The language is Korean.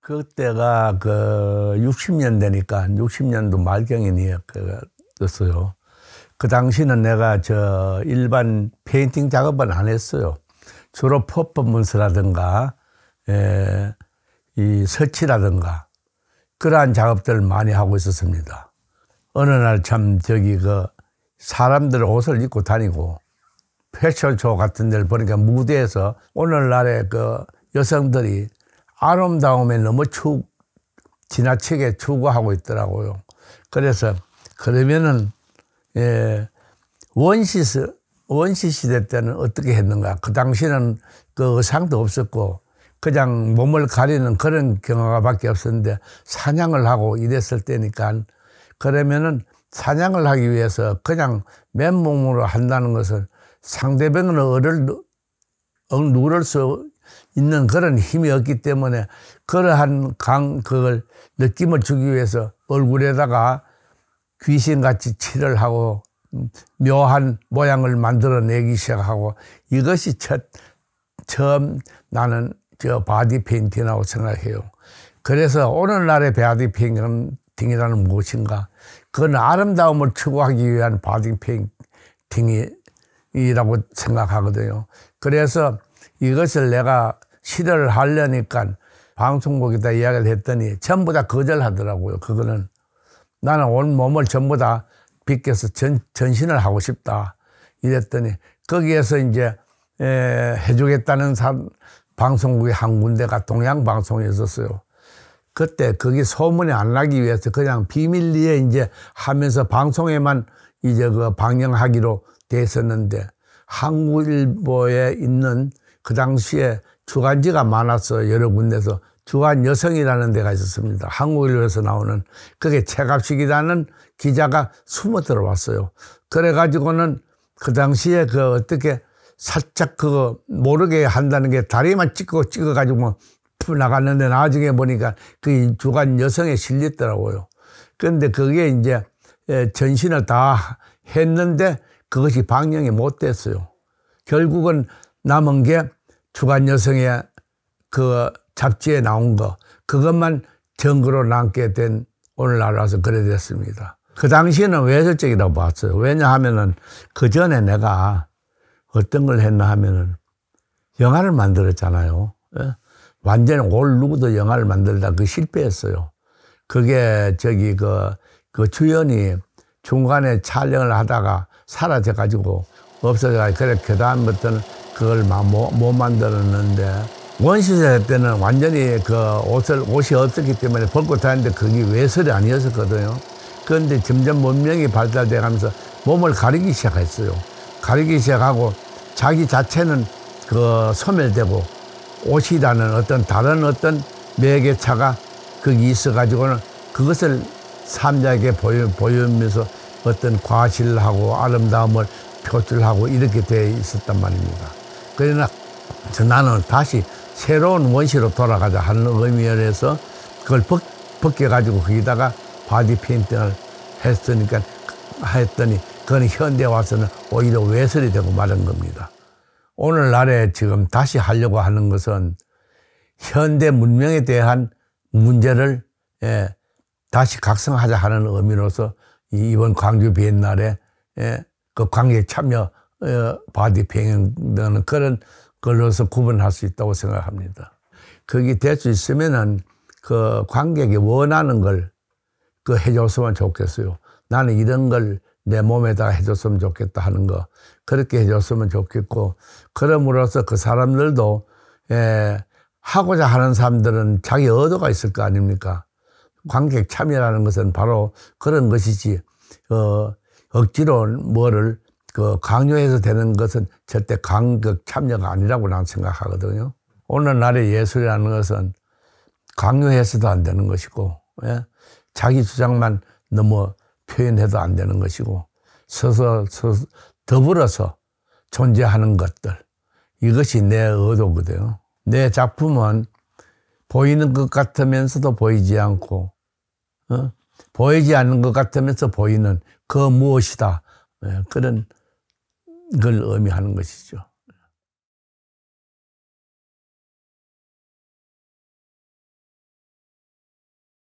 그때가 그 60년대니까 60년도 말경이었어요. 그, 그 당시는 내가 저 일반 페인팅 작업은 안 했어요. 주로 퍼포먼스라든가 에, 예, 이 설치라든가 그러한 작업들을 많이 하고 있었습니다. 어느 날 참 저기 그 사람들 옷을 입고 다니고 패션쇼 같은 데를 보니까 무대에서 오늘날의 그 여성들이 아름다움에 너무 추, 지나치게 추구하고 있더라고요. 그래서 그러면은 예, 원시 원시 시대 때는 어떻게 했는가? 그 당시는 그 의상도 없었고 그냥 몸을 가리는 그런 경화가밖에 없었는데 사냥을 하고 이랬을 때니까 그러면은 사냥을 하기 위해서 그냥 맨몸으로 한다는 것은 상대방은 어를 어, 누를 수 있는 그런 힘이 없기 때문에 그러한 강 그걸 느낌을 주기 위해서 얼굴에다가 귀신같이 칠을 하고 음, 묘한 모양을 만들어내기 시작하고 이것이 첫 처음 나는 저 바디 페인팅이라고 생각해요. 그래서 오늘날의 바디 페인팅이라는 무엇인가? 그건 아름다움을 추구하기 위한 바디 페인팅이라고 생각하거든요. 그래서 이것을 내가 시를 하려니까 방송국에다 이야기를 했더니 전부 다 거절하더라고요. 그거는 나는 온 몸을 전부 다 빗겨서 전, 전신을 하고 싶다. 이랬더니 거기에서 이제 에, 해주겠다는 사, 방송국의한 군데가 동양방송에 있었어요. 그때 거기 소문이 안 나기 위해서 그냥 비밀리에 이제 하면서 방송에만 이제 그 방영하기로 됐었는데 한국일보에 있는 그 당시에 주간지가 많았어요. 여러 군데서. 주간 여성이라는 데가 있었습니다. 한국일보에서 나오는 그게 최갑식이라는 기자가 숨어 들어왔어요. 그래가지고는 그 당시에 그 어떻게 살짝 그거 모르게 한다는 게 다리만 찍고 찍어가지고 뭐 나갔는데 나중에 보니까 그 주간 여성에 실렸더라고요. 그런데 그게 이제 전신을 다 했는데 그것이 방영이 못 됐어요. 결국은 남은 게 주간 여성의 그 잡지에 나온 거 그것만 정거로 남게 된 오늘날 와서 그래 됐습니다. 그 당시에는 외설적이라고 봤어요. 왜냐하면은 그 전에 내가 어떤 걸 했나 하면은 영화를 만들었잖아요. 예? 완전히 올 누구도 영화를 만들다 그 실패했어요. 그게 저기 그, 그 주연이 중간에 촬영을 하다가 사라져가지고 없어져가지고 그래 그 다음부터는 그걸 막 못, 뭐, 못 만들었는데 원시대 때는 완전히 그 옷을 옷이 없었기 때문에 벗고 다니는데 그게 외설이 아니었었거든요. 그런데 점점 문명이 발달돼 가면서 몸을 가리기 시작했어요. 가리기 시작하고 자기 자체는 그 소멸되고 옷이라는 어떤 다른 어떤 매개차가 거기 있어가지고는 그것을 삼자에게 보여, 보여면서 어떤 과실하고 아름다움을 표출하고 이렇게 돼 있었단 말입니다. 그러나 나는 다시 새로운 원시로 돌아가자 하는 의미에서 그걸 벗, 벗겨가지고 거기다가 바디 페인팅을 했으니까 했더니 그건 현대 에 와서는 오히려 외설이 되고 말은 겁니다. 오늘날에 지금 다시 하려고 하는 것은 현대 문명에 대한 문제를 예, 다시 각성하자 하는 의미로서 이번 광주 비엔날에 예, 그 관객 참여 예, 바디 페이라는 그런 걸로서 구분할 수 있다고 생각합니다. 거기 될 수 있으면은 그 관객이 원하는 걸 그 해줬으면 좋겠어요. 나는 이런 걸 내 몸에다가 해줬으면 좋겠다 하는 거 그렇게 해줬으면 좋겠고 그럼으로써 그 사람들도 예, 하고자 하는 사람들은 자기 의도가 있을 거 아닙니까? 관객 참여라는 것은 바로 그런 것이지 어, 억지로 뭐를 그 강요해서 되는 것은 절대 강극 참여가 아니라고 난 생각하거든요. 오늘날의 예술이라는 것은 강요해서도 안 되는 것이고, 예? 자기 주장만 너무 표현해도 안 되는 것이고, 서서, 서서 더불어서 존재하는 것들. 이것이 내 의도거든요. 내 작품은 보이는 것 같으면서도 보이지 않고, 어? 보이지 않는 것 같으면서 보이는 그 무엇이다. 예, 그런 걸 의미하는 것이죠.